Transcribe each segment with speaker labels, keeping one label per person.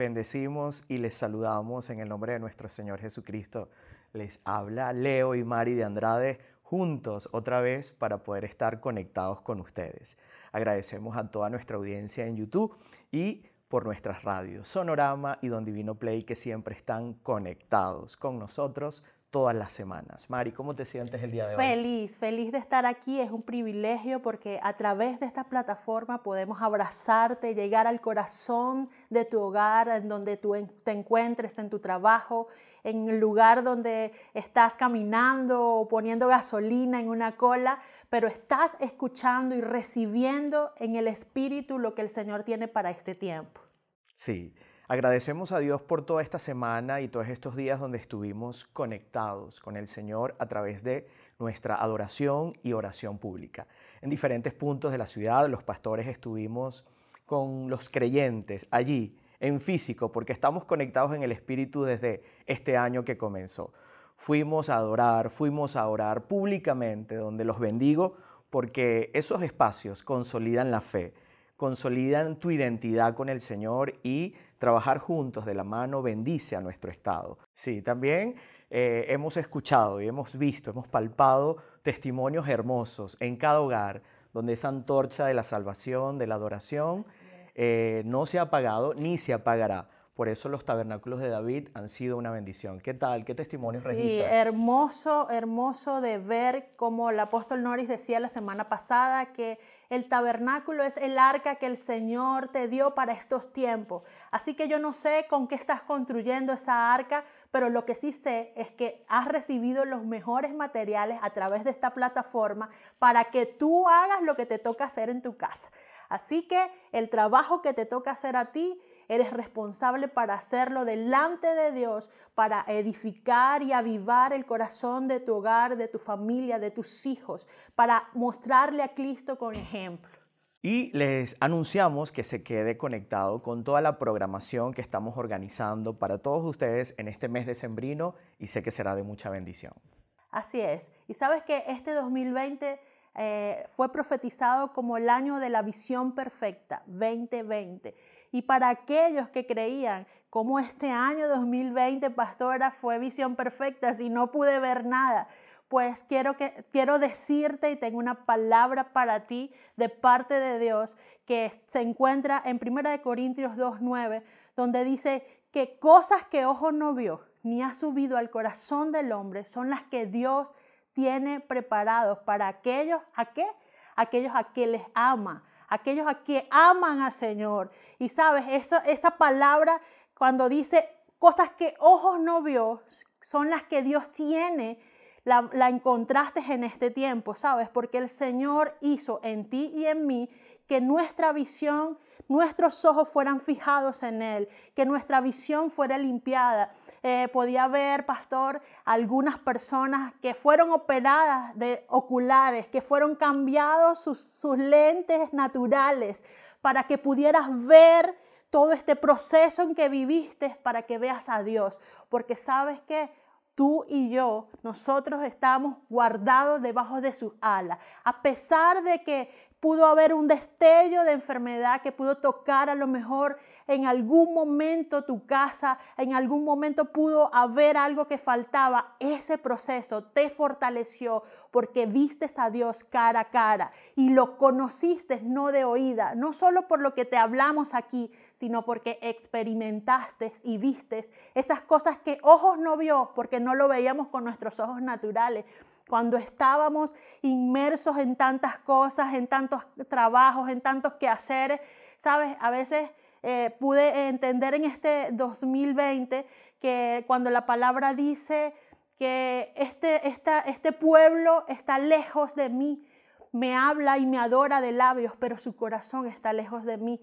Speaker 1: Bendecimos y les saludamos en el nombre de nuestro Señor Jesucristo. Les habla Leo y Mari de Andrade juntos otra vez para poder estar conectados con ustedes. Agradecemos a toda nuestra audiencia en YouTube y por nuestras radios Sonorama y Don Divino Play que siempre están conectados con nosotros todas las semanas. Mari, ¿cómo te sientes el día de hoy?
Speaker 2: Feliz, feliz de estar aquí. Es un privilegio porque a través de esta plataforma podemos abrazarte, llegar al corazón de tu hogar, en donde tú te encuentres, en tu trabajo, en el lugar donde estás caminando o poniendo gasolina en una cola, pero estás escuchando y recibiendo en el espíritu lo que el Señor tiene para este tiempo.
Speaker 1: Sí, Agradecemos a Dios por toda esta semana y todos estos días donde estuvimos conectados con el Señor a través de nuestra adoración y oración pública. En diferentes puntos de la ciudad, los pastores estuvimos con los creyentes allí, en físico, porque estamos conectados en el Espíritu desde este año que comenzó. Fuimos a adorar, fuimos a orar públicamente, donde los bendigo, porque esos espacios consolidan la fe consolidan tu identidad con el Señor y trabajar juntos de la mano bendice a nuestro Estado. Sí, también eh, hemos escuchado y hemos visto, hemos palpado testimonios hermosos en cada hogar donde esa antorcha de la salvación, de la adoración, eh, no se ha apagado ni se apagará. Por eso los tabernáculos de David han sido una bendición. ¿Qué tal? ¿Qué testimonio registras?
Speaker 2: Sí, hermoso, hermoso de ver como el apóstol Norris decía la semana pasada que el tabernáculo es el arca que el Señor te dio para estos tiempos. Así que yo no sé con qué estás construyendo esa arca, pero lo que sí sé es que has recibido los mejores materiales a través de esta plataforma para que tú hagas lo que te toca hacer en tu casa. Así que el trabajo que te toca hacer a ti eres responsable para hacerlo delante de Dios, para edificar y avivar el corazón de tu hogar, de tu familia, de tus hijos, para mostrarle a Cristo con ejemplo.
Speaker 1: Y les anunciamos que se quede conectado con toda la programación que estamos organizando para todos ustedes en este mes de sembrino y sé que será de mucha bendición.
Speaker 2: Así es. Y sabes que este 2020 eh, fue profetizado como el año de la visión perfecta, 2020. Y para aquellos que creían, como este año 2020, pastora, fue visión perfecta, si no pude ver nada, pues quiero, que, quiero decirte y tengo una palabra para ti de parte de Dios que se encuentra en 1 Corintios 2.9, donde dice que cosas que ojo no vio ni ha subido al corazón del hombre son las que Dios tiene preparados para aquellos a qué? Aquellos a que les ama, aquellos a que aman al Señor. Y sabes, esa, esa palabra cuando dice cosas que ojos no vio, son las que Dios tiene la, la, encontraste en este tiempo, ¿sabes? Porque el Señor hizo en ti y en mí que nuestra visión, nuestros ojos fueran fijados en Él, que nuestra visión fuera limpiada, eh, podía ver, pastor, algunas personas que fueron operadas de oculares, que fueron cambiados sus, sus lentes naturales para que pudieras ver todo este proceso en que viviste para que veas a Dios. Porque sabes que tú y yo, nosotros estamos guardados debajo de sus alas. A pesar de que pudo haber un destello de enfermedad que pudo tocar a lo mejor en algún momento tu casa, en algún momento pudo haber algo que faltaba. Ese proceso te fortaleció porque vistes a Dios cara a cara y lo conociste no de oída, no solo por lo que te hablamos aquí, sino porque experimentaste y vistes esas cosas que ojos no vio porque no lo veíamos con nuestros ojos naturales cuando estábamos inmersos en tantas cosas, en tantos trabajos, en tantos quehaceres, ¿sabes? A veces eh, pude entender en este 2020 que cuando la palabra dice que este, este, pueblo está lejos de mí, me habla y me adora de labios, pero su corazón está lejos de mí.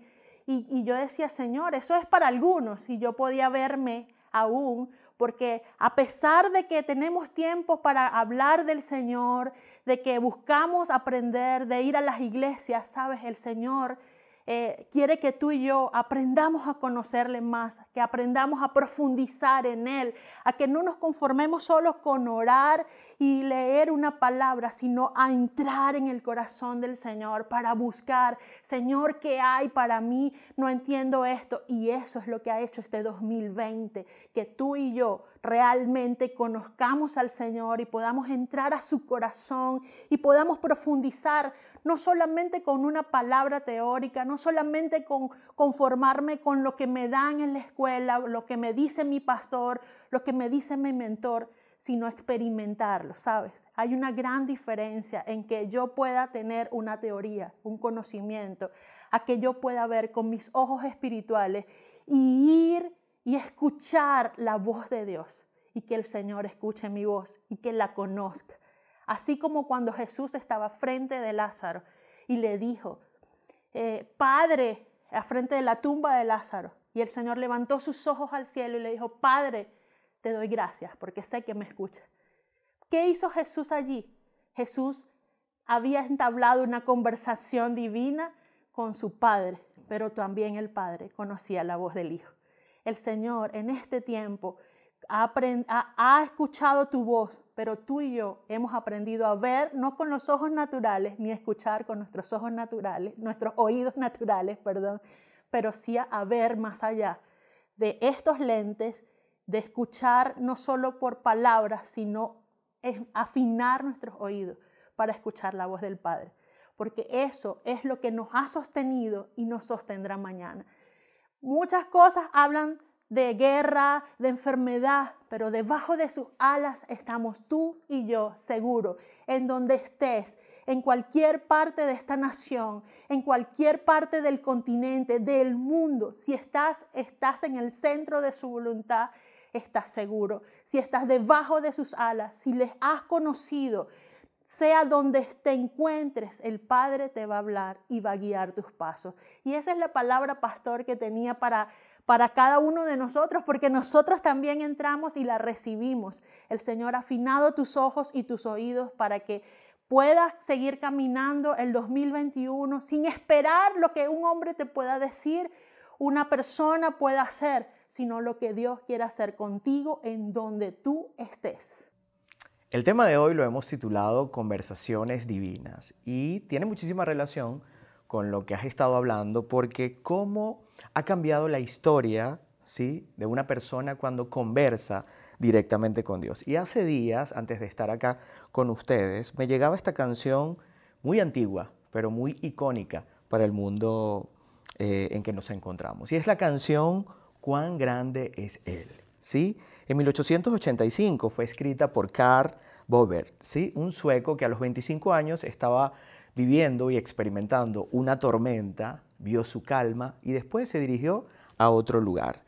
Speaker 2: y yo decía, Señor, eso es para algunos, y yo podía verme aún porque a pesar de que tenemos tiempo para hablar del Señor, de que buscamos aprender, de ir a las iglesias, sabes, el Señor eh, quiere que tú y yo aprendamos a conocerle más, que aprendamos a profundizar en Él, a que no nos conformemos solo con orar y leer una palabra, sino a entrar en el corazón del Señor para buscar, Señor, ¿qué hay para mí? No entiendo esto. Y eso es lo que ha hecho este 2020, que tú y yo realmente conozcamos al Señor y podamos entrar a su corazón y podamos profundizar, no solamente con una palabra teórica, no solamente con conformarme con lo que me dan en la escuela, lo que me dice mi pastor, lo que me dice mi mentor, sino experimentarlo, ¿sabes? Hay una gran diferencia en que yo pueda tener una teoría, un conocimiento, a que yo pueda ver con mis ojos espirituales y ir y escuchar la voz de Dios y que el Señor escuche mi voz y que la conozca. Así como cuando Jesús estaba frente de Lázaro y le dijo, eh, Padre, a frente de la tumba de Lázaro. Y el Señor levantó sus ojos al cielo y le dijo, Padre, te doy gracias porque sé que me escuchas. ¿Qué hizo Jesús allí? Jesús había entablado una conversación divina con su Padre, pero también el Padre conocía la voz del Hijo el Señor en este tiempo ha, escuchado tu voz, pero tú y yo hemos aprendido a ver no con los ojos naturales, ni a escuchar con nuestros ojos naturales, nuestros oídos naturales, perdón, pero sí a, ver más allá de estos lentes, de escuchar no solo por palabras, sino afinar nuestros oídos para escuchar la voz del Padre, porque eso es lo que nos ha sostenido y nos sostendrá mañana. Muchas cosas hablan de guerra, de enfermedad, pero debajo de sus alas estamos tú y yo, seguro, en donde estés, en cualquier parte de esta nación, en cualquier parte del continente, del mundo. Si estás, estás en el centro de su voluntad, estás seguro. Si estás debajo de sus alas, si les has conocido, sea donde te encuentres, el Padre te va a hablar y va a guiar tus pasos. Y esa es la palabra, pastor, que tenía para, cada uno de nosotros, porque nosotros también entramos y la recibimos. El Señor ha afinado tus ojos y tus oídos para que puedas seguir caminando el 2021 sin esperar lo que un hombre te pueda decir, una persona pueda hacer, sino lo que Dios quiera hacer contigo en donde tú estés.
Speaker 1: El tema de hoy lo hemos titulado Conversaciones Divinas y tiene muchísima relación con lo que has estado hablando porque cómo ha cambiado la historia ¿sí? de una persona cuando conversa directamente con Dios. Y hace días, antes de estar acá con ustedes, me llegaba esta canción muy antigua, pero muy icónica para el mundo eh, en que nos encontramos. Y es la canción Cuán grande es Él. ¿sí? En 1885 fue escrita por Carl Bobert, un sueco que a los 25 años estaba viviendo y experimentando una tormenta, vio su calma y después se dirigió a otro lugar.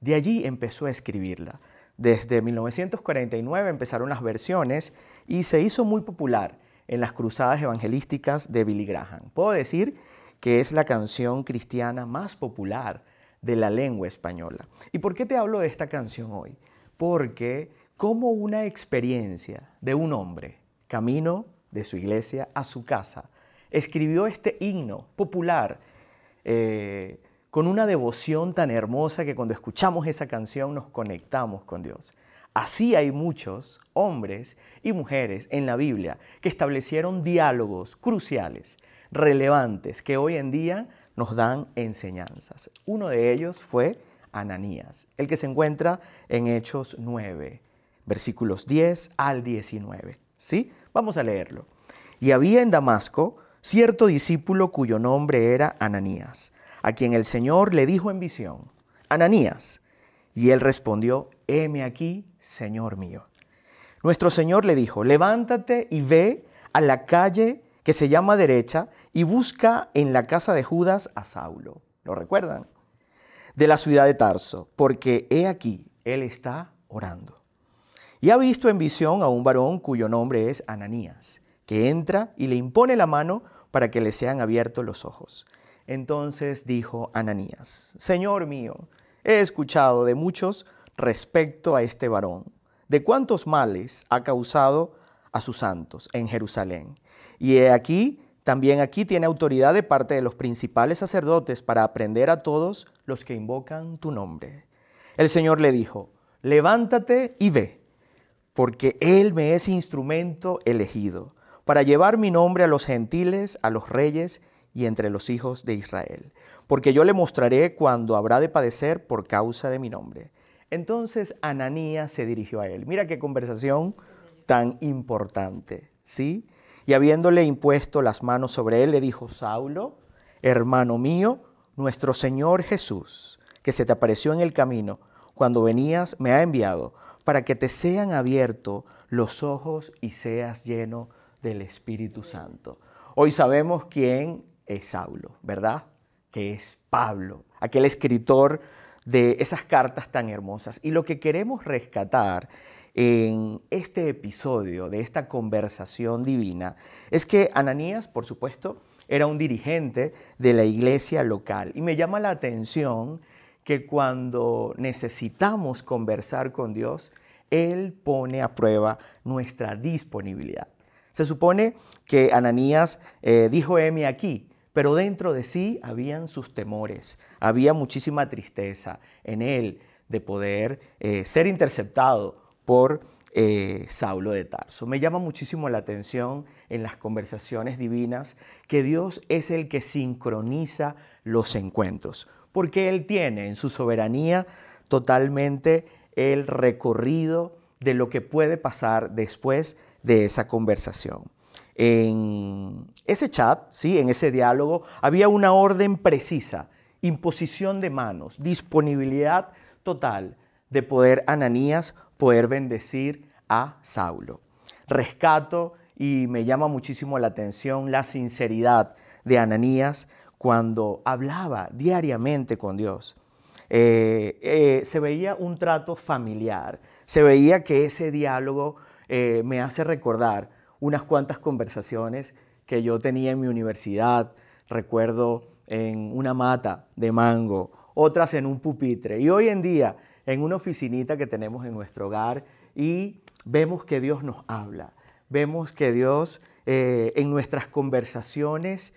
Speaker 1: De allí empezó a escribirla. Desde 1949 empezaron las versiones y se hizo muy popular en las cruzadas evangelísticas de Billy Graham. Puedo decir que es la canción cristiana más popular de la lengua española. ¿Y por qué te hablo de esta canción hoy? porque como una experiencia de un hombre, camino de su iglesia a su casa, escribió este himno popular eh, con una devoción tan hermosa que cuando escuchamos esa canción nos conectamos con Dios. Así hay muchos hombres y mujeres en la Biblia que establecieron diálogos cruciales, relevantes, que hoy en día nos dan enseñanzas. Uno de ellos fue Ananías, el que se encuentra en Hechos 9, versículos 10 al 19. ¿Sí? Vamos a leerlo. Y había en Damasco cierto discípulo cuyo nombre era Ananías, a quien el Señor le dijo en visión, Ananías. Y él respondió, heme aquí, Señor mío. Nuestro Señor le dijo, levántate y ve a la calle que se llama derecha y busca en la casa de Judas a Saulo. ¿Lo recuerdan? de la ciudad de Tarso, porque he aquí, él está orando. Y ha visto en visión a un varón cuyo nombre es Ananías, que entra y le impone la mano para que le sean abiertos los ojos. Entonces dijo Ananías, Señor mío, he escuchado de muchos respecto a este varón, de cuántos males ha causado a sus santos en Jerusalén. Y he aquí también aquí tiene autoridad de parte de los principales sacerdotes para aprender a todos los que invocan tu nombre. El Señor le dijo, levántate y ve, porque Él me es instrumento elegido para llevar mi nombre a los gentiles, a los reyes y entre los hijos de Israel, porque yo le mostraré cuando habrá de padecer por causa de mi nombre. Entonces Ananías se dirigió a él. Mira qué conversación tan importante, ¿sí? Y habiéndole impuesto las manos sobre él, le dijo, Saulo, hermano mío, nuestro Señor Jesús, que se te apareció en el camino cuando venías, me ha enviado para que te sean abiertos los ojos y seas lleno del Espíritu Santo. Hoy sabemos quién es Saulo, ¿verdad? Que es Pablo, aquel escritor de esas cartas tan hermosas. Y lo que queremos rescatar en este episodio, de esta conversación divina, es que Ananías, por supuesto, era un dirigente de la iglesia local. Y me llama la atención que cuando necesitamos conversar con Dios, Él pone a prueba nuestra disponibilidad. Se supone que Ananías eh, dijo, M aquí, pero dentro de sí habían sus temores, había muchísima tristeza en él de poder eh, ser interceptado por eh, Saulo de Tarso. Me llama muchísimo la atención en las conversaciones divinas que Dios es el que sincroniza los encuentros, porque Él tiene en su soberanía totalmente el recorrido de lo que puede pasar después de esa conversación. En ese chat, ¿sí? en ese diálogo, había una orden precisa, imposición de manos, disponibilidad total de poder Ananías poder bendecir a Saulo. Rescato y me llama muchísimo la atención la sinceridad de Ananías cuando hablaba diariamente con Dios. Eh, eh, se veía un trato familiar, se veía que ese diálogo eh, me hace recordar unas cuantas conversaciones que yo tenía en mi universidad, recuerdo en una mata de mango, otras en un pupitre. Y hoy en día en una oficinita que tenemos en nuestro hogar y vemos que Dios nos habla, vemos que Dios eh, en nuestras conversaciones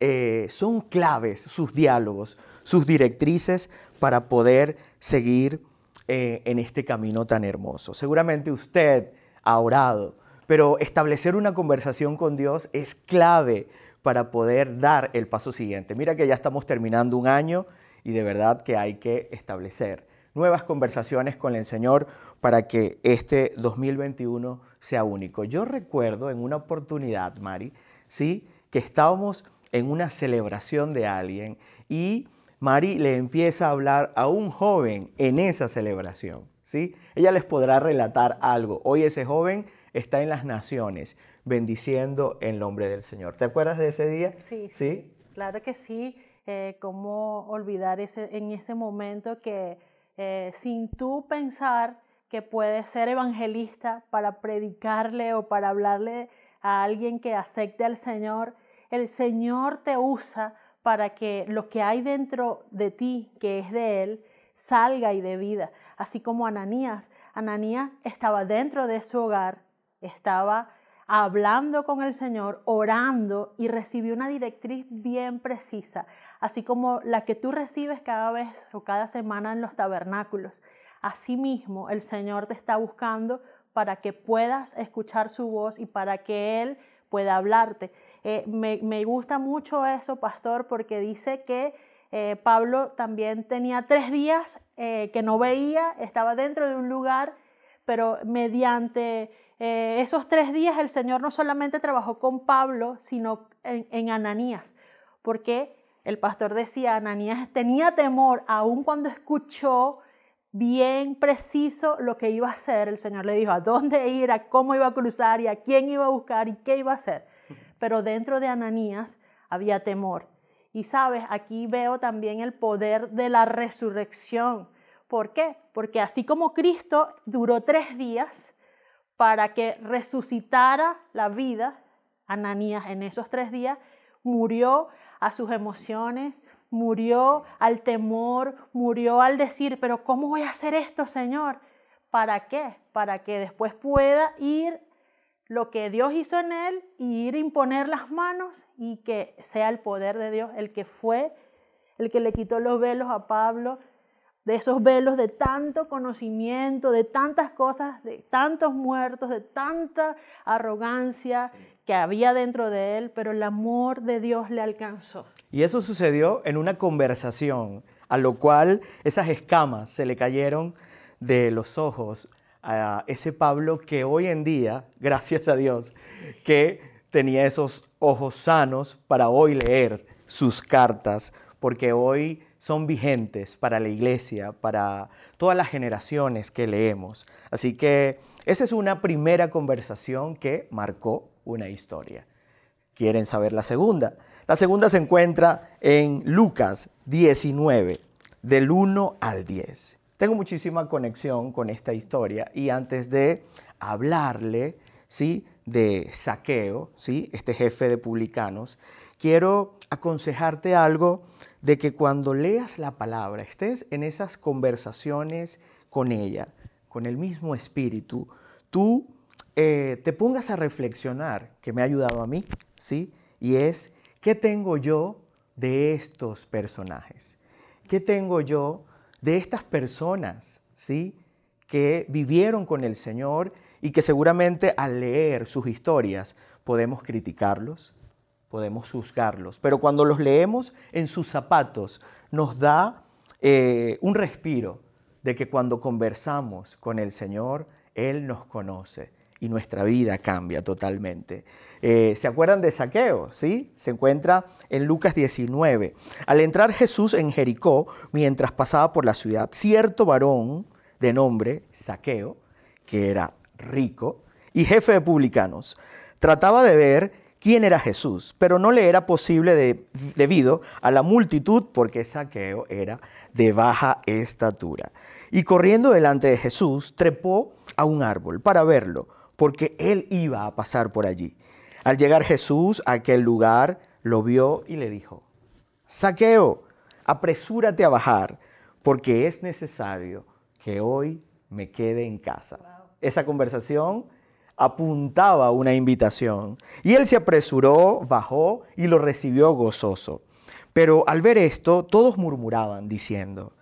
Speaker 1: eh, son claves sus diálogos, sus directrices para poder seguir eh, en este camino tan hermoso. Seguramente usted ha orado, pero establecer una conversación con Dios es clave para poder dar el paso siguiente. Mira que ya estamos terminando un año y de verdad que hay que establecer nuevas conversaciones con el Señor para que este 2021 sea único. Yo recuerdo en una oportunidad, Mari, ¿sí? que estábamos en una celebración de alguien y Mari le empieza a hablar a un joven en esa celebración. ¿sí? Ella les podrá relatar algo. Hoy ese joven está en las naciones bendiciendo el nombre del Señor. ¿Te acuerdas de ese día? Sí, ¿Sí?
Speaker 2: claro que sí. Eh, ¿Cómo olvidar ese, en ese momento que eh, sin tú pensar que puedes ser evangelista para predicarle o para hablarle a alguien que acepte al Señor. El Señor te usa para que lo que hay dentro de ti, que es de Él, salga y de vida. Así como Ananías. Ananías estaba dentro de su hogar, estaba hablando con el Señor, orando y recibió una directriz bien precisa así como la que tú recibes cada vez o cada semana en los tabernáculos. Asimismo, el Señor te está buscando para que puedas escuchar su voz y para que Él pueda hablarte. Eh, me, gusta mucho eso, pastor, porque dice que eh, Pablo también tenía tres días eh, que no veía, estaba dentro de un lugar, pero mediante esos tres días el Señor no solamente trabajó con Pablo, sino en, en Ananías, porque el pastor decía, Ananías tenía temor, aun cuando escuchó bien preciso lo que iba a hacer. El Señor le dijo a dónde ir, a cómo iba a cruzar y a quién iba a buscar y qué iba a hacer. Pero dentro de Ananías había temor. Y sabes, aquí veo también el poder de la resurrección. ¿Por qué? Porque así como Cristo duró tres días para que resucitara la vida, Ananías en esos tres días murió a sus emociones, murió al temor, murió al decir, pero ¿cómo voy a hacer esto, Señor? ¿Para qué? Para que después pueda ir lo que Dios hizo en él y ir a imponer las manos y que sea el poder de Dios el que fue, el que le quitó los velos a Pablo, de esos velos de tanto conocimiento, de tantas cosas, de tantos muertos, de tanta arrogancia, que había dentro de él, pero el amor de Dios le alcanzó.
Speaker 1: Y eso sucedió en una conversación, a lo cual esas escamas se le cayeron de los ojos a ese Pablo que hoy en día, gracias a Dios, que tenía esos ojos sanos para hoy leer sus cartas, porque hoy son vigentes para la iglesia, para todas las generaciones que leemos. Así que esa es una primera conversación que marcó una historia. ¿Quieren saber la segunda? La segunda se encuentra en Lucas 19, del 1 al 10. Tengo muchísima conexión con esta historia y antes de hablarle ¿sí? de saqueo, ¿sí? este jefe de publicanos, quiero aconsejarte algo de que cuando leas la palabra, estés en esas conversaciones con ella, con el mismo espíritu, tú eh, te pongas a reflexionar, que me ha ayudado a mí, ¿sí? Y es, ¿qué tengo yo de estos personajes? ¿Qué tengo yo de estas personas, ¿sí? Que vivieron con el Señor y que seguramente al leer sus historias podemos criticarlos, podemos juzgarlos, pero cuando los leemos en sus zapatos nos da eh, un respiro de que cuando conversamos con el Señor, Él nos conoce y nuestra vida cambia totalmente. Eh, ¿Se acuerdan de Saqueo? ¿Sí? Se encuentra en Lucas 19. Al entrar Jesús en Jericó, mientras pasaba por la ciudad, cierto varón de nombre Saqueo, que era rico y jefe de publicanos, trataba de ver quién era Jesús, pero no le era posible debido a la multitud porque Saqueo era de baja estatura. Y corriendo delante de Jesús, trepó a un árbol para verlo porque él iba a pasar por allí. Al llegar Jesús a aquel lugar, lo vio y le dijo, Saqueo, apresúrate a bajar, porque es necesario que hoy me quede en casa. Esa conversación apuntaba una invitación. Y él se apresuró, bajó y lo recibió gozoso. Pero al ver esto, todos murmuraban diciendo,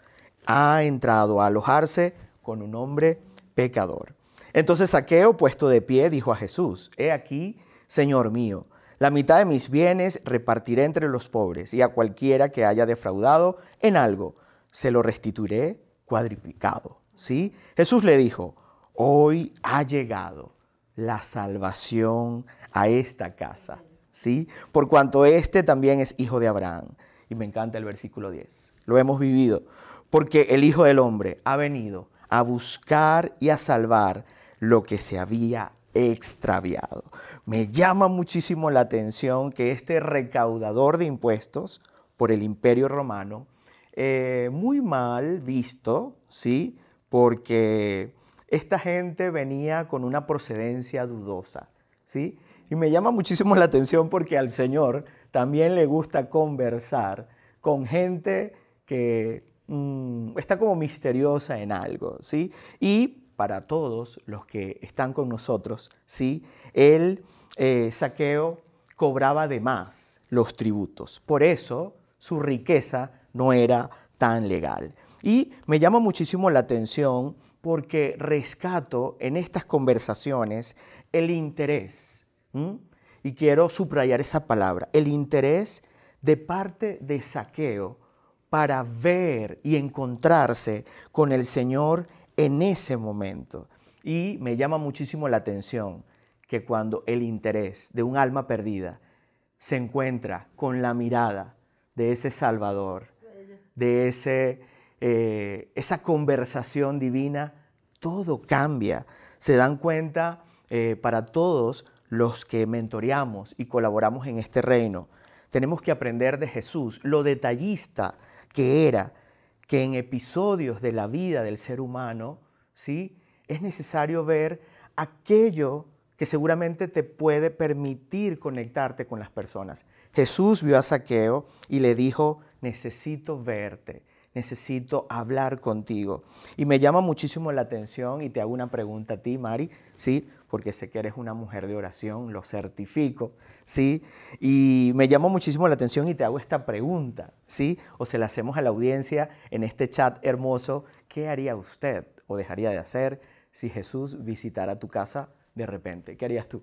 Speaker 1: ha entrado a alojarse con un hombre pecador. Entonces Saqueo, puesto de pie, dijo a Jesús, He aquí, Señor mío, la mitad de mis bienes repartiré entre los pobres, y a cualquiera que haya defraudado en algo, se lo restituiré cuadriplicado. ¿Sí? Jesús le dijo, hoy ha llegado la salvación a esta casa, ¿sí? Por cuanto este también es hijo de Abraham. Y me encanta el versículo 10. Lo hemos vivido, porque el Hijo del Hombre ha venido a buscar y a salvar lo que se había extraviado. Me llama muchísimo la atención que este recaudador de impuestos por el imperio romano, eh, muy mal visto, ¿sí? Porque esta gente venía con una procedencia dudosa, ¿sí? Y me llama muchísimo la atención porque al Señor también le gusta conversar con gente que mm, está como misteriosa en algo, ¿sí? Y para todos los que están con nosotros, ¿sí? el eh, saqueo cobraba de más los tributos. Por eso su riqueza no era tan legal. Y me llama muchísimo la atención porque rescato en estas conversaciones el interés. Y quiero subrayar esa palabra, el interés de parte de saqueo para ver y encontrarse con el Señor en ese momento. Y me llama muchísimo la atención que cuando el interés de un alma perdida se encuentra con la mirada de ese Salvador, de ese, eh, esa conversación divina, todo cambia. Se dan cuenta eh, para todos los que mentoreamos y colaboramos en este reino. Tenemos que aprender de Jesús, lo detallista que era, que en episodios de la vida del ser humano, ¿sí? es necesario ver aquello que seguramente te puede permitir conectarte con las personas. Jesús vio a Saqueo y le dijo, necesito verte, necesito hablar contigo. Y me llama muchísimo la atención y te hago una pregunta a ti, Mari, ¿sí? porque sé que eres una mujer de oración, lo certifico, ¿sí? Y me llamó muchísimo la atención y te hago esta pregunta, ¿sí? O se la hacemos a la audiencia en este chat hermoso, ¿qué haría usted o dejaría de hacer si Jesús visitara tu casa de repente? ¿Qué harías tú?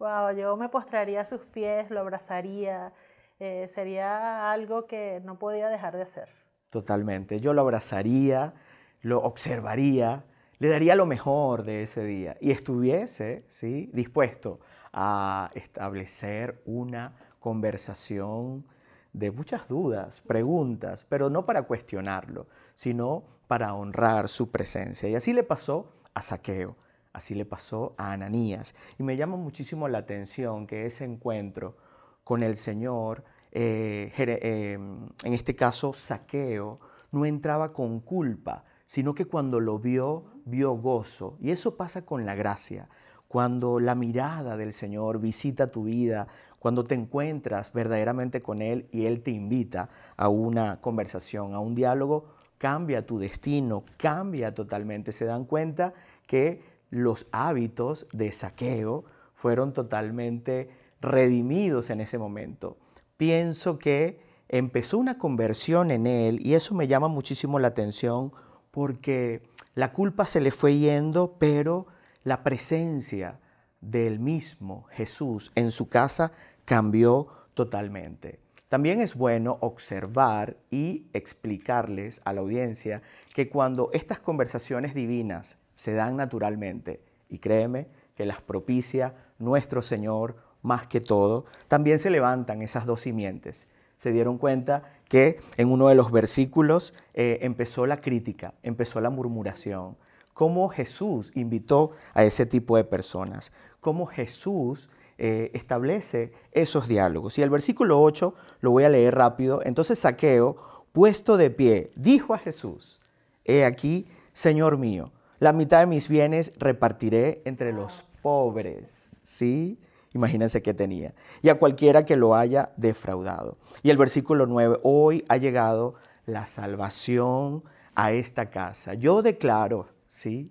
Speaker 2: Wow, yo me postraría a sus pies, lo abrazaría, eh, sería algo que no podía dejar de hacer.
Speaker 1: Totalmente, yo lo abrazaría, lo observaría, le daría lo mejor de ese día y estuviese ¿sí? dispuesto a establecer una conversación de muchas dudas, preguntas, pero no para cuestionarlo, sino para honrar su presencia. Y así le pasó a Saqueo, así le pasó a Ananías. Y me llama muchísimo la atención que ese encuentro con el Señor, eh, em, en este caso Saqueo, no entraba con culpa, sino que cuando lo vio, vio gozo. Y eso pasa con la gracia. Cuando la mirada del Señor visita tu vida, cuando te encuentras verdaderamente con Él y Él te invita a una conversación, a un diálogo, cambia tu destino, cambia totalmente. Se dan cuenta que los hábitos de saqueo fueron totalmente redimidos en ese momento. Pienso que empezó una conversión en él y eso me llama muchísimo la atención porque la culpa se le fue yendo, pero la presencia del mismo Jesús en su casa cambió totalmente. También es bueno observar y explicarles a la audiencia que cuando estas conversaciones divinas se dan naturalmente, y créeme que las propicia nuestro Señor más que todo, también se levantan esas dos simientes se dieron cuenta que en uno de los versículos eh, empezó la crítica, empezó la murmuración. Cómo Jesús invitó a ese tipo de personas, cómo Jesús eh, establece esos diálogos. Y el versículo 8 lo voy a leer rápido. Entonces Saqueo, puesto de pie, dijo a Jesús, he aquí, Señor mío, la mitad de mis bienes repartiré entre los pobres. ¿Sí? Imagínense qué tenía. Y a cualquiera que lo haya defraudado. Y el versículo 9, hoy ha llegado la salvación a esta casa. Yo declaro, ¿sí?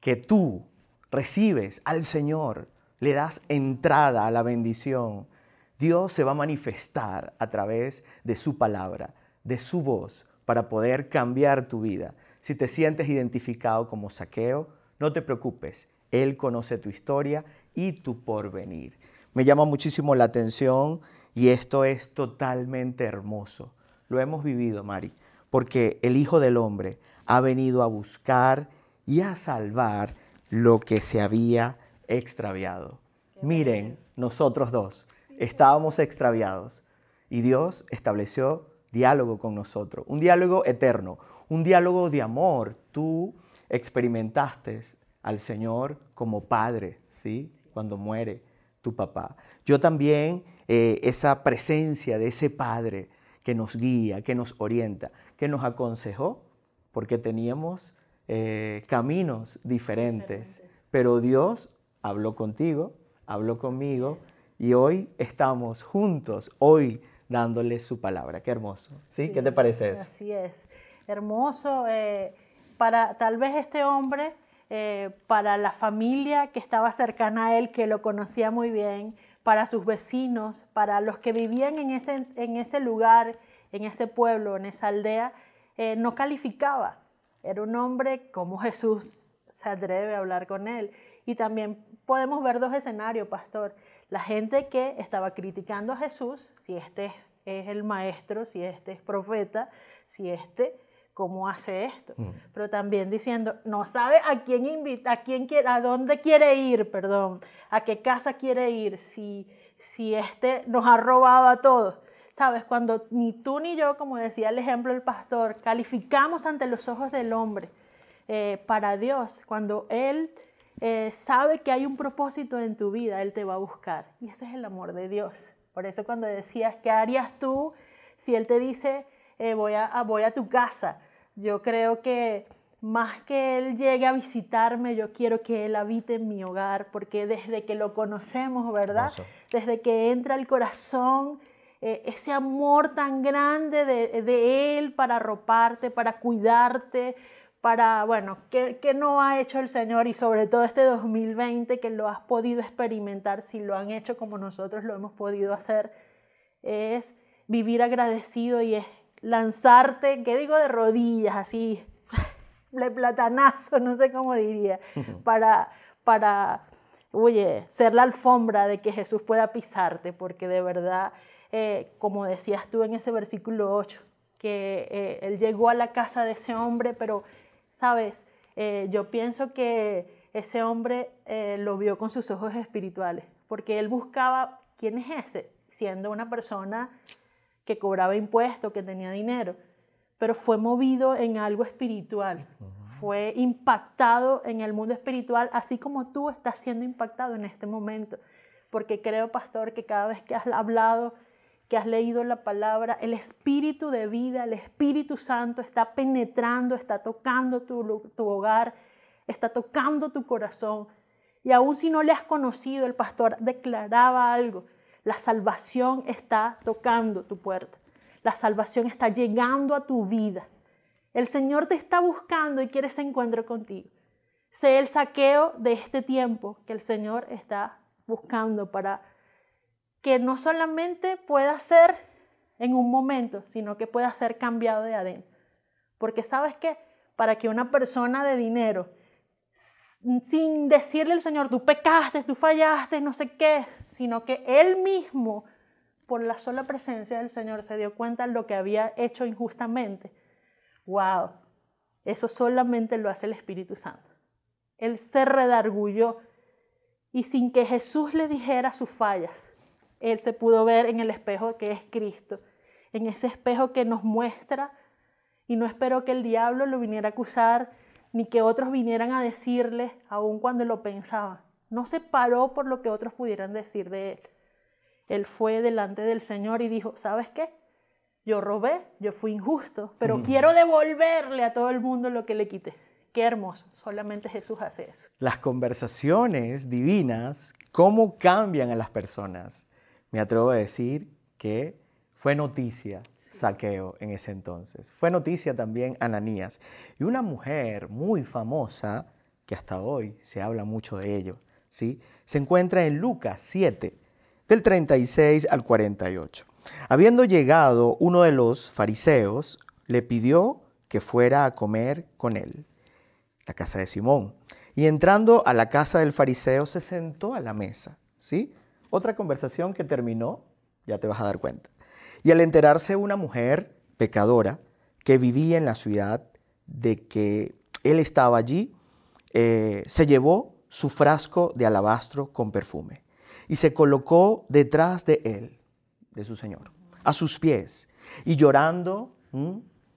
Speaker 1: Que tú recibes al Señor, le das entrada a la bendición. Dios se va a manifestar a través de su palabra, de su voz, para poder cambiar tu vida. Si te sientes identificado como saqueo, no te preocupes, Él conoce tu historia y tu porvenir. Me llama muchísimo la atención y esto es totalmente hermoso. Lo hemos vivido, Mari, porque el Hijo del Hombre ha venido a buscar y a salvar lo que se había extraviado. Miren, nosotros dos estábamos extraviados y Dios estableció diálogo con nosotros, un diálogo eterno, un diálogo de amor. Tú experimentaste al Señor como Padre, ¿sí? cuando muere tu papá. Yo también eh, esa presencia de ese Padre que nos guía, que nos orienta, que nos aconsejó, porque teníamos eh, caminos diferentes. Pero Dios habló contigo, habló conmigo y hoy estamos juntos, hoy dándole su palabra. Qué hermoso. ¿Sí? sí qué te parece eso? Así
Speaker 2: es. Hermoso. Eh, para tal vez este hombre eh, para la familia que estaba cercana a él, que lo conocía muy bien, para sus vecinos, para los que vivían en ese, en ese lugar, en ese pueblo, en esa aldea, eh, no calificaba. Era un hombre como Jesús se atreve a hablar con él. Y también podemos ver dos escenarios, pastor. La gente que estaba criticando a Jesús, si este es el maestro, si este es profeta, si este cómo hace esto, mm. pero también diciendo, no sabe a quién invita, a quién quiere, a dónde quiere ir, perdón, a qué casa quiere ir, si, si este nos ha robado a todos. Sabes, cuando ni tú ni yo, como decía el ejemplo del pastor, calificamos ante los ojos del hombre eh, para Dios, cuando Él eh, sabe que hay un propósito en tu vida, Él te va a buscar. Y ese es el amor de Dios. Por eso cuando decías, ¿qué harías tú si Él te dice, eh, voy, a, voy a tu casa? Yo creo que más que Él llegue a visitarme, yo quiero que Él habite en mi hogar, porque desde que lo conocemos, ¿verdad? Desde que entra el corazón, eh, ese amor tan grande de, Él para roparte, para cuidarte, para, bueno, ¿qué que no ha hecho el Señor y sobre todo este 2020 que lo has podido experimentar, si lo han hecho como nosotros lo hemos podido hacer, es vivir agradecido y es lanzarte, ¿qué digo? De rodillas, así, de platanazo, no sé cómo diría, para, para, oye, ser la alfombra de que Jesús pueda pisarte, porque de verdad, eh, como decías tú en ese versículo 8, que eh, él llegó a la casa de ese hombre, pero, ¿sabes? Eh, yo pienso que ese hombre lo vio con sus ojos espirituales, porque él buscaba, ¿quién es ese? Siendo una persona que cobraba impuestos, que tenía dinero, pero fue movido en algo espiritual, fue impactado en el mundo espiritual, así como tú estás siendo impactado en este momento, porque creo, pastor, que cada vez que has hablado, que has leído la palabra, el espíritu de vida, el Espíritu Santo está penetrando, está tocando tu, tu hogar, está tocando tu corazón. Y aún si no le has conocido, el pastor declaraba algo la salvación está tocando tu puerta. La salvación está llegando a tu vida. El Señor te está buscando y quiere ese encuentro contigo. Sé el saqueo de este tiempo que el Señor está buscando para que no solamente pueda ser en un momento, sino que pueda ser cambiado de adentro. Porque sabes que para que una persona de dinero, sin decirle al Señor, tú pecaste, tú fallaste, no sé qué, sino que él mismo, por la sola presencia del Señor, se dio cuenta de lo que había hecho injustamente. ¡Wow! Eso solamente lo hace el Espíritu Santo. Él se redargulló y sin que Jesús le dijera sus fallas, él se pudo ver en el espejo que es Cristo, en ese espejo que nos muestra y no esperó que el diablo lo viniera a acusar ni que otros vinieran a decirle, aun cuando lo pensaba. No se paró por lo que otros pudieran decir de él. Él fue delante del Señor y dijo, ¿sabes qué? Yo robé, yo fui injusto, pero quiero devolverle a todo el mundo lo que le quité. Qué hermoso, solamente Jesús hace eso.
Speaker 1: Las conversaciones divinas, ¿cómo cambian a las personas? Me atrevo a decir que fue noticia Saqueo en ese entonces. Fue noticia también Ananías. Y una mujer muy famosa, que hasta hoy se habla mucho de ello, se encuentra en Lucas 7, del 36 al 48. Habiendo llegado uno de los fariseos, le pidió que fuera a comer con él, la casa de Simón. Y entrando a la casa del fariseo, se sentó a la mesa. ¿sí? Otra conversación que terminó, ya te vas a dar cuenta. Y al enterarse una mujer pecadora que vivía en la ciudad de que él estaba allí, eh, se llevó su frasco de alabastro con perfume y se colocó detrás de él, de su señor, a sus pies. Y llorando,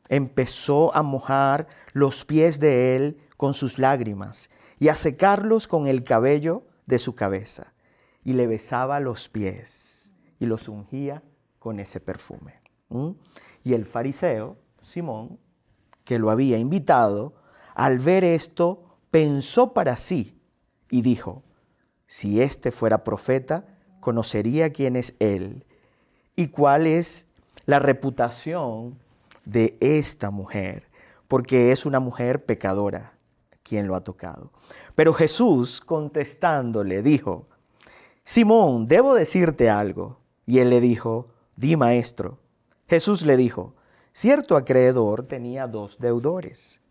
Speaker 1: empezó a mojar los pies de él con sus lágrimas y a secarlos con el cabello de su cabeza. Y le besaba los pies y los ungía con ese perfume. Y el fariseo, Simón, que lo había invitado, al ver esto, pensó para sí, y dijo, si éste fuera profeta, conocería quién es él y cuál es la reputación de esta mujer, porque es una mujer pecadora quien lo ha tocado. Pero Jesús contestándole dijo, Simón, debo decirte algo. Y él le dijo, di maestro. Jesús le dijo, cierto acreedor tenía dos deudores.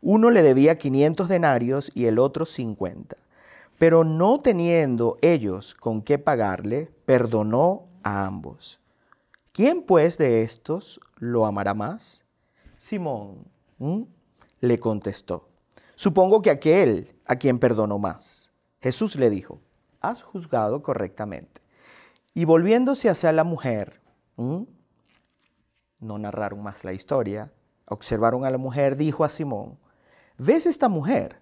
Speaker 1: Uno le debía 500 denarios y el otro 50. Pero no teniendo ellos con qué pagarle, perdonó a ambos. ¿Quién pues de estos lo amará más? Simón le contestó, supongo que aquel a quien perdonó más. Jesús le dijo, has juzgado correctamente. Y volviéndose hacia la mujer, no narraron más la historia, observaron a la mujer, dijo a Simón, ¿ves esta mujer?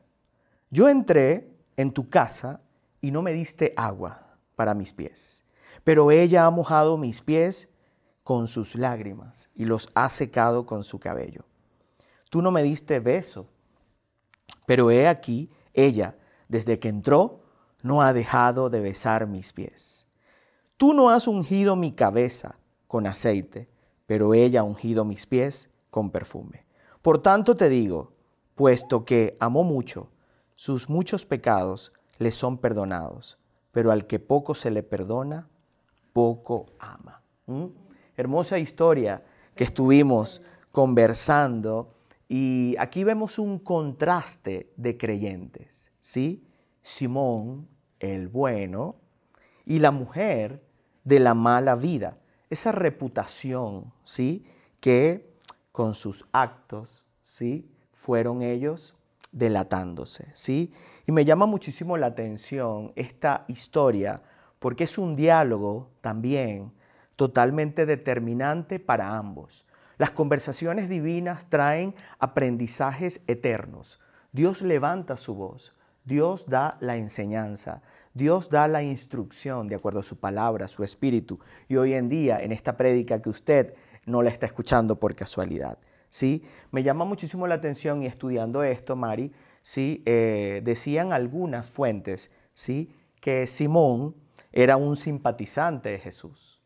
Speaker 1: Yo entré en tu casa y no me diste agua para mis pies. Pero ella ha mojado mis pies con sus lágrimas y los ha secado con su cabello. Tú no me diste beso, pero he aquí, ella, desde que entró, no ha dejado de besar mis pies. Tú no has ungido mi cabeza con aceite, pero ella ha ungido mis pies con perfume. Por tanto te digo, puesto que amó mucho, sus muchos pecados le son perdonados, pero al que poco se le perdona, poco ama. ¿Mm? Hermosa historia que estuvimos conversando y aquí vemos un contraste de creyentes, ¿sí? Simón, el bueno, y la mujer de la mala vida, esa reputación, ¿sí? Que con sus actos, ¿sí? Fueron ellos delatándose, ¿sí? Y me llama muchísimo la atención esta historia porque es un diálogo también totalmente determinante para ambos. Las conversaciones divinas traen aprendizajes eternos. Dios levanta su voz, Dios da la enseñanza, Dios da la instrucción de acuerdo a su palabra, su espíritu. Y hoy en día, en esta prédica que usted no la está escuchando por casualidad. Me llama muchísimo la atención y estudiando esto, Mari, ¿sí? Eh, decían algunas fuentes ¿sí? que Simón era un simpatizante de Jesús.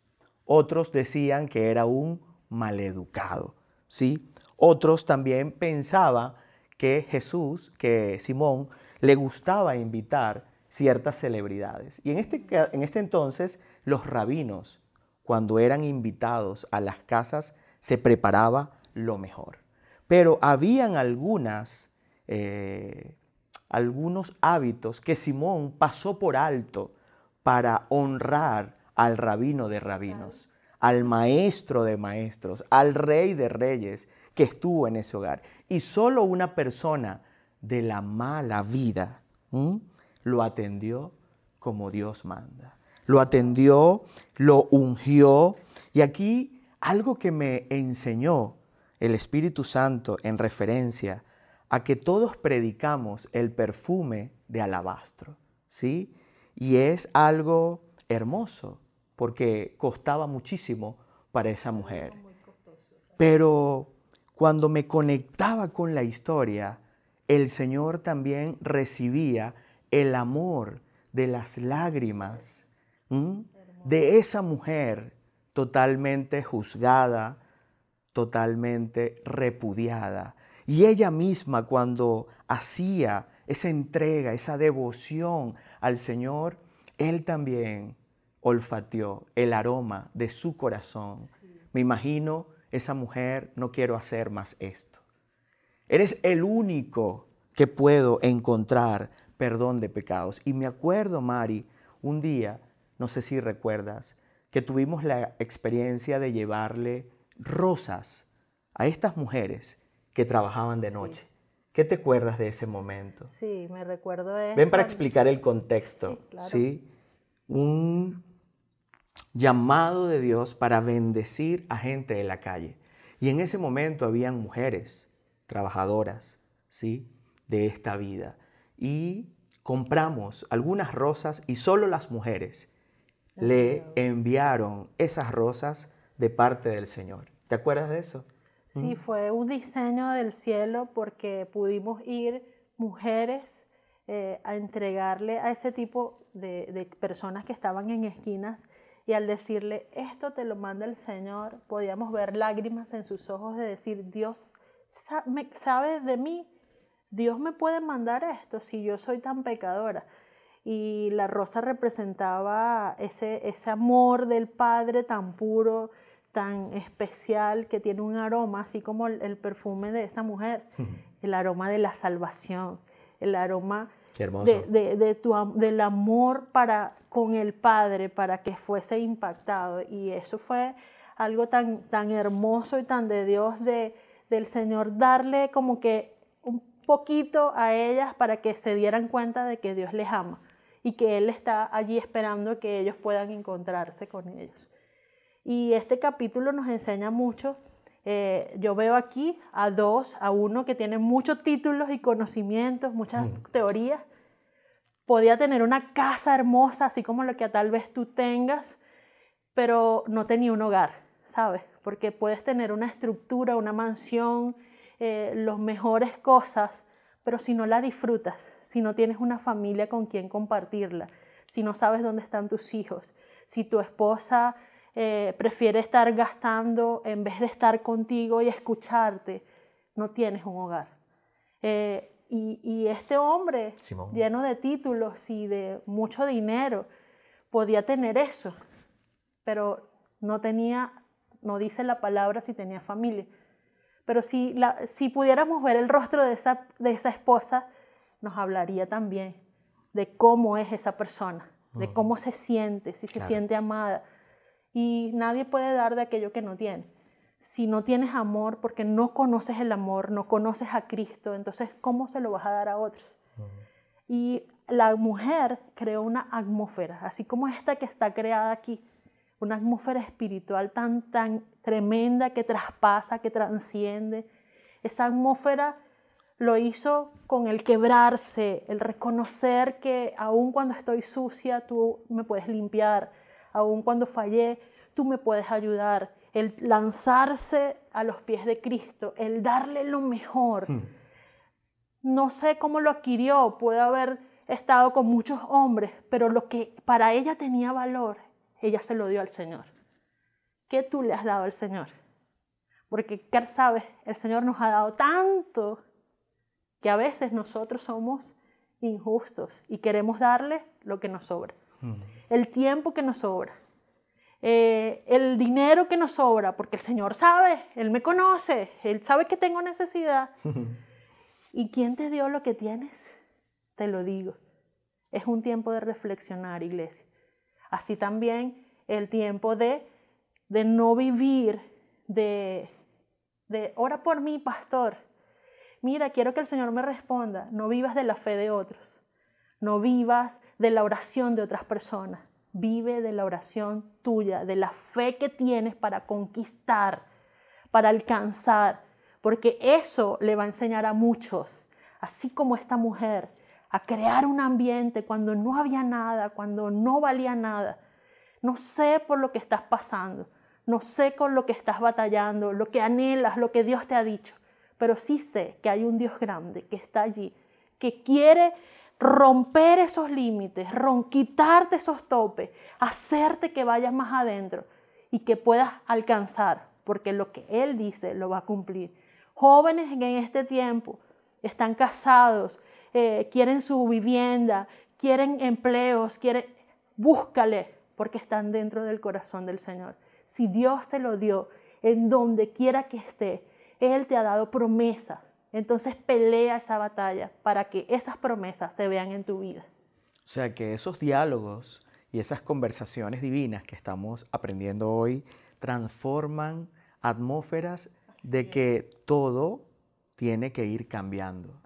Speaker 1: Otros decían que era un maleducado. ¿sí? Otros también pensaban que Jesús, que Simón, le gustaba invitar ciertas celebridades. Y en este, en este entonces, los rabinos, cuando eran invitados a las casas, se preparaba lo mejor. Pero habían algunas, eh, algunos hábitos que Simón pasó por alto para honrar al rabino de rabinos, al maestro de maestros, al rey de reyes que estuvo en ese hogar. Y solo una persona de la mala vida lo atendió como Dios manda. Lo atendió, lo ungió. Y aquí algo que me enseñó el Espíritu Santo en referencia a que todos predicamos el perfume de alabastro, ¿sí? Y es algo hermoso, porque costaba muchísimo para esa mujer. Pero cuando me conectaba con la historia, el Señor también recibía el amor de las lágrimas de esa mujer totalmente juzgada, totalmente repudiada. Y ella misma cuando hacía esa entrega, esa devoción al Señor, Él también olfateó el aroma de su corazón. Me imagino esa mujer, no quiero hacer más esto. Eres el único que puedo encontrar perdón de pecados. Y me acuerdo, Mari, un día, no sé si recuerdas, que tuvimos la experiencia de llevarle rosas a estas mujeres que trabajaban de noche. ¿Qué te acuerdas de ese momento?
Speaker 2: Sí, me recuerdo. Ven para
Speaker 1: explicar el contexto, Un llamado de Dios para bendecir a gente de la calle. Y en ese momento habían mujeres trabajadoras, ¿sí? De esta vida. Y compramos algunas rosas y solo las mujeres le enviaron esas rosas de parte del Señor. ¿Te acuerdas de eso?
Speaker 2: Sí, mm. fue un diseño del cielo porque pudimos ir mujeres eh, a entregarle a ese tipo de, de, personas que estaban en esquinas y al decirle, esto te lo manda el Señor, podíamos ver lágrimas en sus ojos de decir, Dios sabe de mí, Dios me puede mandar esto si yo soy tan pecadora y la rosa representaba ese, ese, amor del Padre tan puro tan especial que tiene un aroma, así como el, perfume de esta mujer, el aroma de la salvación, el aroma de, del amor para, con el Padre para que fuese impactado. Y eso fue algo tan, tan hermoso y tan de Dios, de, del Señor, darle como que un poquito a ellas para que se dieran cuenta de que Dios les ama y que Él está allí esperando que ellos puedan encontrarse con ellos. Y este capítulo nos enseña mucho. Eh, yo veo aquí a dos, a uno que tiene muchos títulos y conocimientos, muchas teorías. Podía tener una casa hermosa, así como lo que tal vez tú tengas, pero no tenía un hogar, ¿sabes? Porque puedes tener una estructura, una mansión, eh, las mejores cosas, pero si no la disfrutas, si no tienes una familia con quien compartirla, si no sabes dónde están tus hijos, si tu esposa eh, prefiere estar gastando en vez de estar contigo y escucharte. No tienes un hogar. Eh, y, este hombre, lleno de títulos y de mucho dinero, podía tener eso, pero no tenía, no dice la palabra si tenía familia. Pero si, si pudiéramos ver el rostro de esa, esposa, nos hablaría también de cómo es esa persona, de cómo se siente, si se siente amada, y nadie puede dar de aquello que no tiene. Si no tienes amor, porque no conoces el amor, no conoces a Cristo, entonces ¿cómo se lo vas a dar a otros? Y la mujer creó una atmósfera, así como esta que está creada aquí, una atmósfera espiritual tan, tan tremenda que traspasa, que trasciende. Esa atmósfera lo hizo con el quebrarse, el reconocer que aun cuando estoy sucia, tú me puedes limpiar Aún cuando fallé, tú me puedes ayudar. El lanzarse a los pies de Cristo, el darle lo mejor. Hmm. No sé cómo lo adquirió, puede haber estado con muchos hombres, pero lo que para ella tenía valor, ella se lo dio al Señor. ¿Qué tú le has dado al Señor? Porque, sabes, el Señor nos ha dado tanto que a veces nosotros somos injustos y queremos darle lo que nos sobra. Hmm el tiempo que nos sobra, eh, el dinero que nos sobra, porque el Señor sabe, Él me conoce, Él sabe que tengo necesidad. ¿Y quién te dio lo que tienes? Te lo digo. Es un tiempo de reflexionar, iglesia. Así también el tiempo de, de no vivir de, de, ora por mí, pastor. Mira, quiero que el Señor me responda, no vivas de la fe de otros no vivas de la oración de otras personas. Vive de la oración tuya, de la fe que tienes para conquistar, para alcanzar, porque eso le va a enseñar a muchos, así como esta mujer, a crear un ambiente cuando no había nada, cuando no valía nada. No sé por lo que estás pasando, no sé con lo que estás batallando, lo que anhelas, lo que Dios te ha dicho, pero sí sé que hay un Dios grande que está allí, que quiere romper esos límites, quitarte esos topes, hacerte que vayas más adentro y que puedas alcanzar, porque lo que Él dice lo va a cumplir. Jóvenes en este tiempo están casados, eh, quieren su vivienda, quieren empleos, quieren, búscale, porque están dentro del corazón del Señor. Si Dios te lo dio, en donde quiera que esté, Él te ha dado promesas entonces pelea esa batalla para que esas promesas se vean en tu vida.
Speaker 1: O sea que esos diálogos y esas conversaciones divinas que estamos aprendiendo hoy transforman atmósferas de que todo tiene que ir cambiando.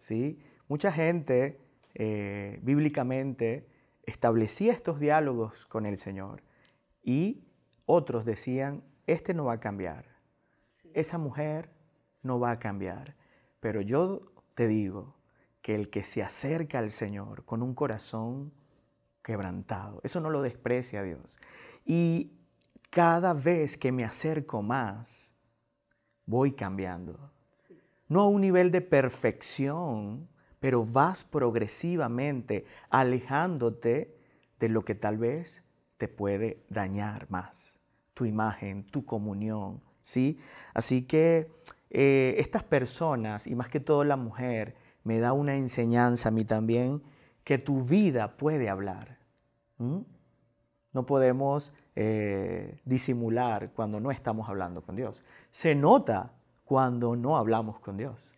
Speaker 1: ¿sí? Mucha gente eh, bíblicamente establecía estos diálogos con el Señor y otros decían, este no va a cambiar, esa mujer no va a cambiar. Pero yo te digo que el que se acerca al Señor con un corazón quebrantado, eso no lo desprecia Dios. Y cada vez que me acerco más, voy cambiando. No a un nivel de perfección, pero vas progresivamente alejándote de lo que tal vez te puede dañar más, tu imagen, tu comunión, ¿sí? Así que eh, estas personas, y más que todo la mujer, me da una enseñanza a mí también, que tu vida puede hablar. No podemos eh, disimular cuando no estamos hablando con Dios. Se nota cuando no hablamos con Dios.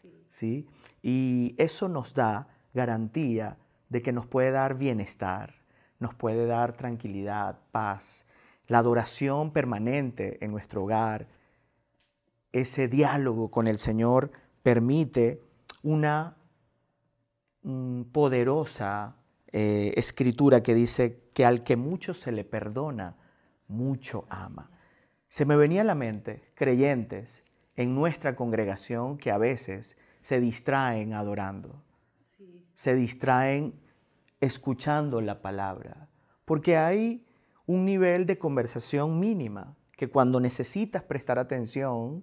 Speaker 1: Y eso nos da garantía de que nos puede dar bienestar, nos puede dar tranquilidad, paz, la adoración permanente en nuestro hogar, ese diálogo con el Señor permite una mm, poderosa eh, escritura que dice que al que mucho se le perdona, mucho ama. Se me venía a la mente creyentes en nuestra congregación que a veces se distraen adorando, se distraen escuchando la palabra, porque hay un nivel de conversación mínima que cuando necesitas prestar atención,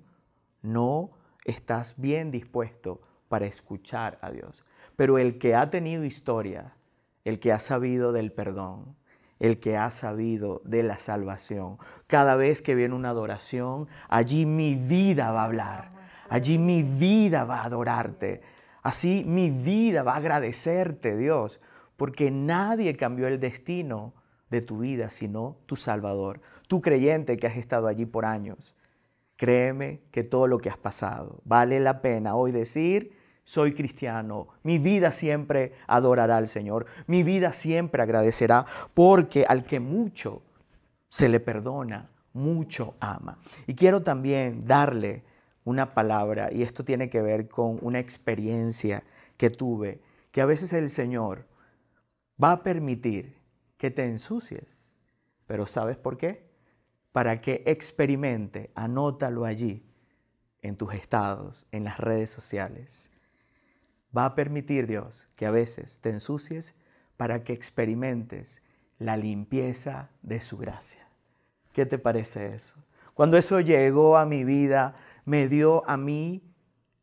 Speaker 1: no estás bien dispuesto para escuchar a Dios. Pero el que ha tenido historia, el que ha sabido del perdón, el que ha sabido de la salvación, cada vez que viene una adoración, allí mi vida va a hablar, allí mi vida va a adorarte, así mi vida va a agradecerte Dios, porque nadie cambió el destino de tu vida, sino tu Salvador, tu creyente que has estado allí por años. Créeme que todo lo que has pasado vale la pena hoy decir, soy cristiano, mi vida siempre adorará al Señor, mi vida siempre agradecerá, porque al que mucho se le perdona, mucho ama. Y quiero también darle una palabra, y esto tiene que ver con una experiencia que tuve, que a veces el Señor va a permitir que te ensucies, pero ¿sabes por qué? para que experimente, anótalo allí, en tus estados, en las redes sociales. Va a permitir Dios que a veces te ensucies para que experimentes la limpieza de su gracia. ¿Qué te parece eso? Cuando eso llegó a mi vida, me dio a mí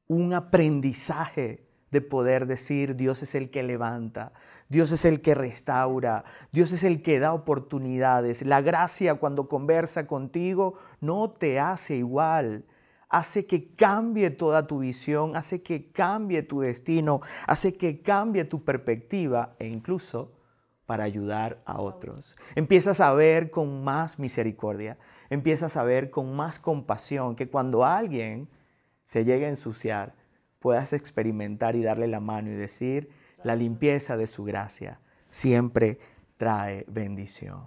Speaker 1: un aprendizaje de poder decir Dios es el que levanta, Dios es el que restaura, Dios es el que da oportunidades. La gracia cuando conversa contigo no te hace igual, hace que cambie toda tu visión, hace que cambie tu destino, hace que cambie tu perspectiva e incluso para ayudar a otros. Empiezas a ver con más misericordia, empiezas a ver con más compasión que cuando alguien se llega a ensuciar, puedas experimentar y darle la mano y decir, la limpieza de su gracia siempre trae bendición.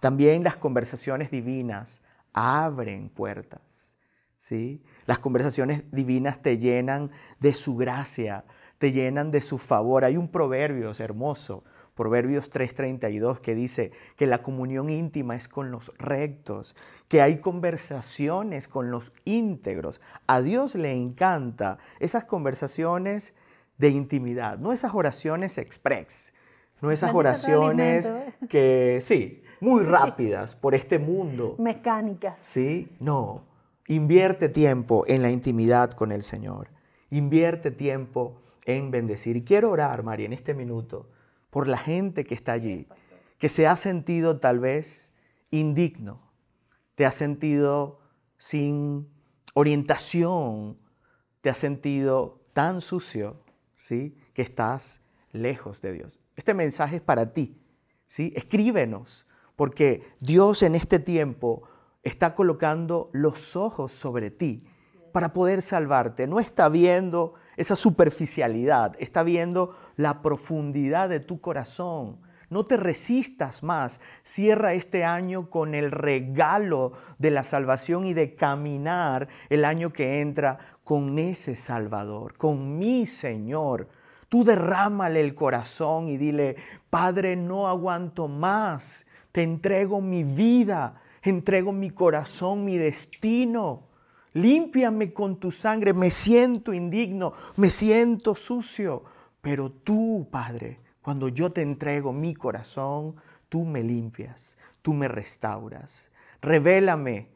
Speaker 1: También las conversaciones divinas abren puertas, ¿sí? Las conversaciones divinas te llenan de su gracia, te llenan de su favor. Hay un proverbio hermoso Proverbios 3:32 que dice que la comunión íntima es con los rectos, que hay conversaciones con los íntegros. A Dios le encanta esas conversaciones de intimidad, no esas oraciones express, no esas oraciones que, sí, muy rápidas por este mundo.
Speaker 2: Mecánicas.
Speaker 1: Sí, no. Invierte tiempo en la intimidad con el Señor. Invierte tiempo en bendecir. Y quiero orar, María, en este minuto por la gente que está allí, que se ha sentido tal vez indigno, te ha sentido sin orientación, te ha sentido tan sucio, ¿sí? Que estás lejos de Dios. Este mensaje es para ti, ¿sí? Escríbenos, porque Dios en este tiempo está colocando los ojos sobre ti para poder salvarte. No está viendo esa superficialidad, está viendo la profundidad de tu corazón. No te resistas más. Cierra este año con el regalo de la salvación y de caminar el año que entra con ese Salvador, con mi Señor. Tú derrámale el corazón y dile, Padre, no aguanto más. Te entrego mi vida, entrego mi corazón, mi destino. Límpiame con tu sangre, me siento indigno, me siento sucio, pero tú, Padre, cuando yo te entrego mi corazón, tú me limpias, tú me restauras. Revélame,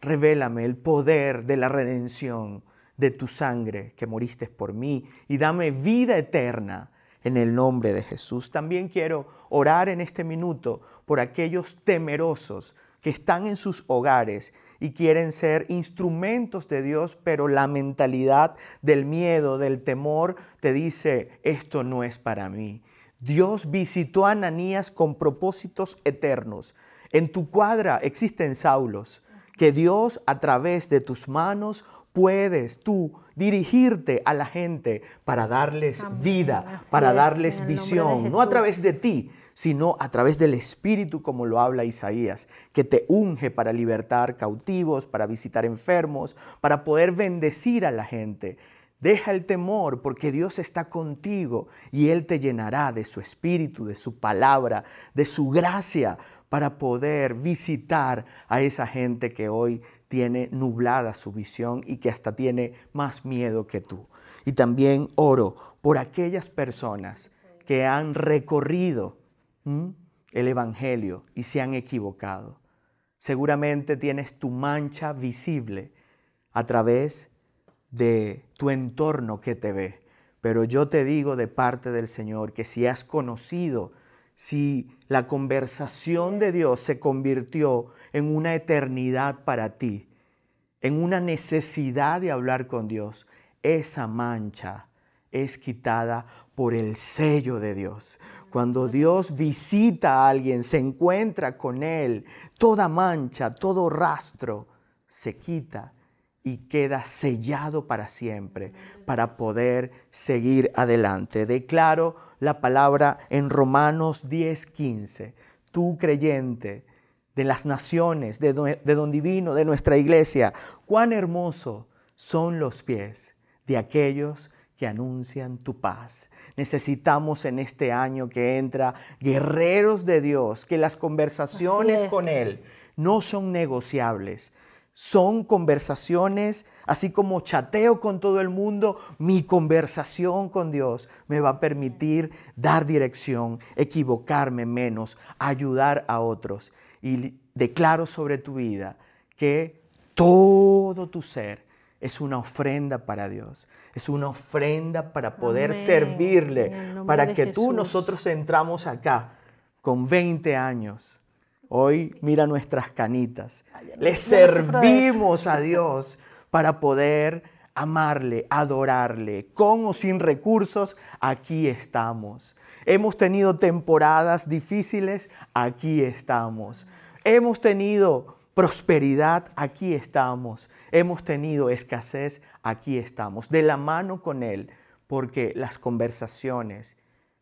Speaker 1: revélame el poder de la redención de tu sangre que moriste por mí y dame vida eterna en el nombre de Jesús. También quiero orar en este minuto por aquellos temerosos que están en sus hogares y quieren ser instrumentos de Dios, pero la mentalidad del miedo, del temor, te dice, esto no es para mí. Dios visitó a Ananías con propósitos eternos. En tu cuadra existen Saulos, que Dios a través de tus manos puedes tú dirigirte a la gente para darles vida, para darles visión, no a través de ti, sino a través del Espíritu, como lo habla Isaías, que te unge para libertar cautivos, para visitar enfermos, para poder bendecir a la gente. Deja el temor porque Dios está contigo y Él te llenará de su espíritu, de su palabra, de su gracia para poder visitar a esa gente que hoy tiene nublada su visión y que hasta tiene más miedo que tú. Y también oro por aquellas personas que han recorrido ¿Mm? el Evangelio y se han equivocado. Seguramente tienes tu mancha visible a través de tu entorno que te ve. Pero yo te digo de parte del Señor que si has conocido, si la conversación de Dios se convirtió en una eternidad para ti, en una necesidad de hablar con Dios, esa mancha es quitada por el sello de Dios, cuando Dios visita a alguien, se encuentra con él, toda mancha, todo rastro se quita y queda sellado para siempre, para poder seguir adelante. Declaro la palabra en Romanos 10:15. Tú creyente de las naciones, de, don divino, de nuestra iglesia, cuán hermosos son los pies de aquellos que anuncian tu paz. Necesitamos en este año que entra guerreros de Dios, que las conversaciones con Él no son negociables. Son conversaciones, así como chateo con todo el mundo, mi conversación con Dios me va a permitir dar dirección, equivocarme menos, ayudar a otros. Y declaro sobre tu vida que todo tu ser es una ofrenda para Dios, es una ofrenda para poder servirle, para que tú nosotros entramos acá con 20 años. Hoy mira nuestras canitas. Le servimos a Dios para poder amarle, adorarle, con o sin recursos, aquí estamos. Hemos tenido temporadas difíciles, aquí estamos. Hemos tenido prosperidad, aquí estamos. Hemos tenido escasez, aquí estamos. De la mano con Él, porque las conversaciones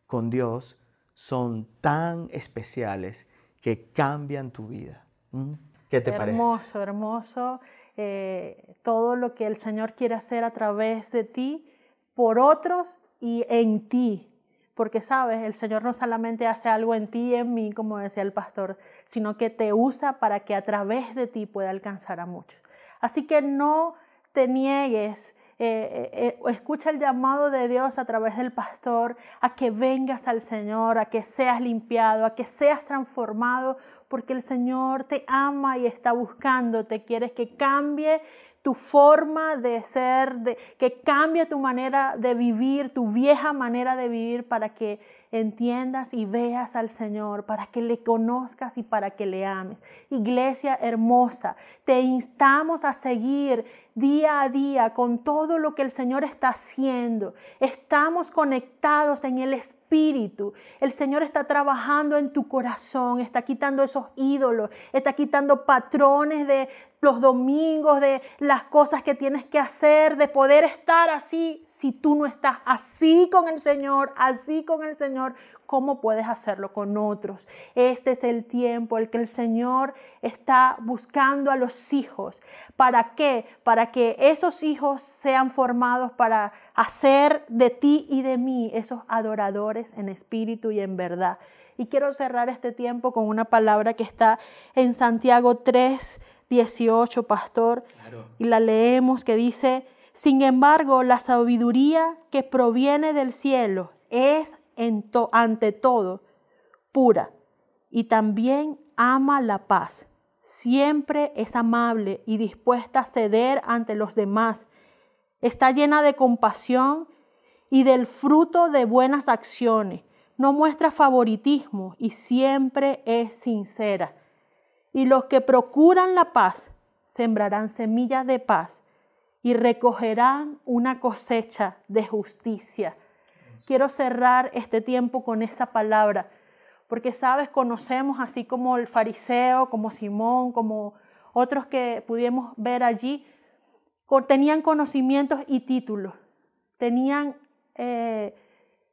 Speaker 1: con Dios son tan especiales que cambian tu vida. ¿Mm? ¿Qué te parece? Hermoso,
Speaker 2: hermoso. Eh, todo lo que el Señor quiere hacer a través de ti, por otros y en ti. Porque sabes, el Señor no solamente hace algo en ti y en mí, como decía el pastor, sino que te usa para que a través de ti pueda alcanzar a muchos. Así que no te niegues, eh, eh, eh escucha el llamado de Dios a través del pastor a que vengas al Señor, a que seas limpiado, a que seas transformado, porque el Señor te ama y está buscándote, quieres que cambie tu forma de ser, que cambie tu manera de vivir, tu vieja manera de vivir para que entiendas y veas al Señor, para que le conozcas y para que le ames. Iglesia hermosa, te instamos a seguir día a día con todo lo que el Señor está haciendo. Estamos conectados en el Espíritu. El Señor está trabajando en tu corazón, está quitando esos ídolos, está quitando patrones de los domingos, de las cosas que tienes que hacer, de poder estar así si tú no estás así con el Señor, así con el Señor, ¿cómo puedes hacerlo con otros? Este es el tiempo, el que el Señor está buscando a los hijos. ¿Para qué? Para que esos hijos sean formados para hacer de ti y de mí esos adoradores en espíritu y en verdad. Y quiero cerrar este tiempo con una palabra que está en Santiago 3, 18, pastor. Y la leemos que dice sin embargo, la sabiduría que proviene del cielo es ante todo pura y también ama la paz. Siempre es amable y dispuesta a ceder ante los demás. Está llena de compasión y del fruto de buenas acciones. No muestra favoritismo y siempre es sincera. Y los que procuran la paz sembrarán semillas de paz y recogerán una cosecha de justicia. Quiero cerrar este tiempo con esa palabra, porque sabes, conocemos así como el fariseo, como Simón, como otros que pudimos ver allí, tenían conocimientos y títulos, tenían eh,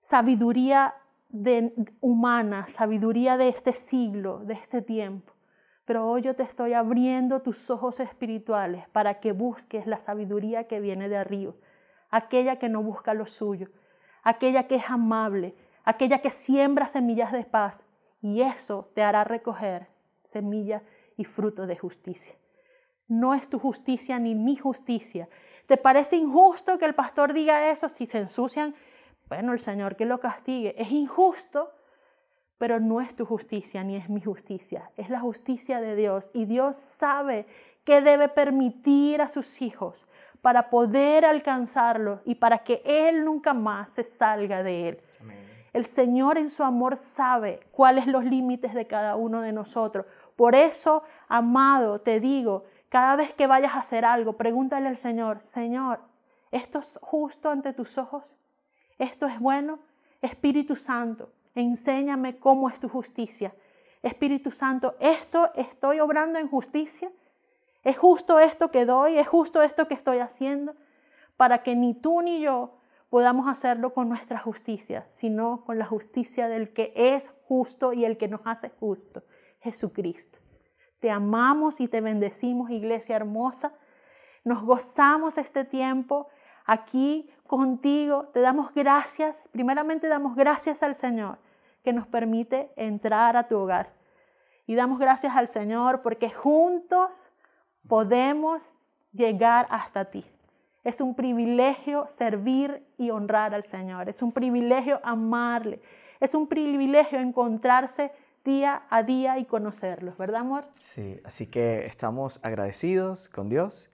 Speaker 2: sabiduría de, humana, sabiduría de este siglo, de este tiempo pero hoy yo te estoy abriendo tus ojos espirituales para que busques la sabiduría que viene de arriba, aquella que no busca lo suyo, aquella que es amable, aquella que siembra semillas de paz, y eso te hará recoger semillas y fruto de justicia. No es tu justicia ni mi justicia. ¿Te parece injusto que el pastor diga eso si se ensucian? Bueno, el Señor que lo castigue. Es injusto pero no es tu justicia ni es mi justicia, es la justicia de Dios. Y Dios sabe que debe permitir a sus hijos para poder alcanzarlo y para que Él nunca más se salga de Él. El Señor en su amor sabe cuáles los límites de cada uno de nosotros. Por eso, amado, te digo, cada vez que vayas a hacer algo, pregúntale al Señor, Señor, ¿esto es justo ante tus ojos? ¿Esto es bueno? Espíritu Santo, enséñame cómo es tu justicia. Espíritu Santo, esto estoy obrando en justicia. Es justo esto que doy, es justo esto que estoy haciendo, para que ni tú ni yo podamos hacerlo con nuestra justicia, sino con la justicia del que es justo y el que nos hace justo, Jesucristo. Te amamos y te bendecimos, iglesia hermosa. Nos gozamos este tiempo aquí contigo, te damos gracias, primeramente damos gracias al Señor que nos permite entrar a tu hogar. Y damos gracias al Señor porque juntos podemos llegar hasta ti. Es un privilegio servir y honrar al Señor, es un privilegio amarle, es un privilegio encontrarse día a día y conocerlos, ¿verdad, amor?
Speaker 1: Sí, así que estamos agradecidos con Dios,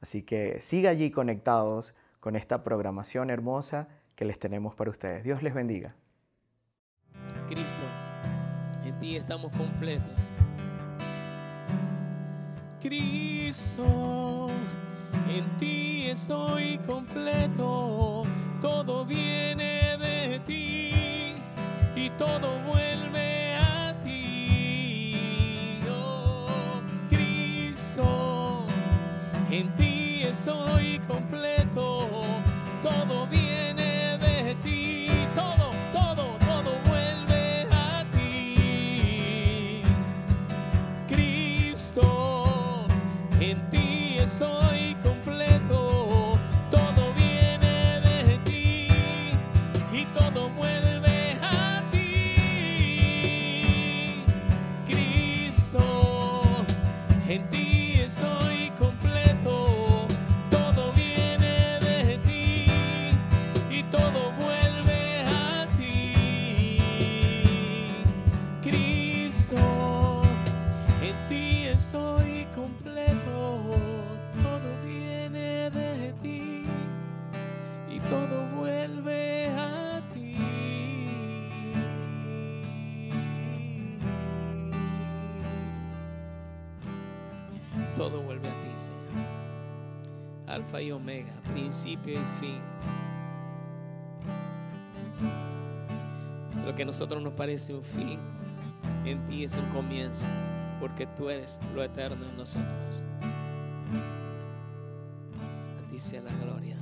Speaker 1: así que siga allí conectados con esta programación hermosa que les tenemos para ustedes. Dios les bendiga.
Speaker 3: Cristo, en ti estamos completos. Cristo, en ti estoy completo, todo viene de ti y todo vuelve a ti. Oh, Cristo, en ti estoy completo y omega, principio y fin. Lo que a nosotros nos parece un fin, en ti es un comienzo, porque tú eres lo eterno en nosotros. A ti sea la gloria.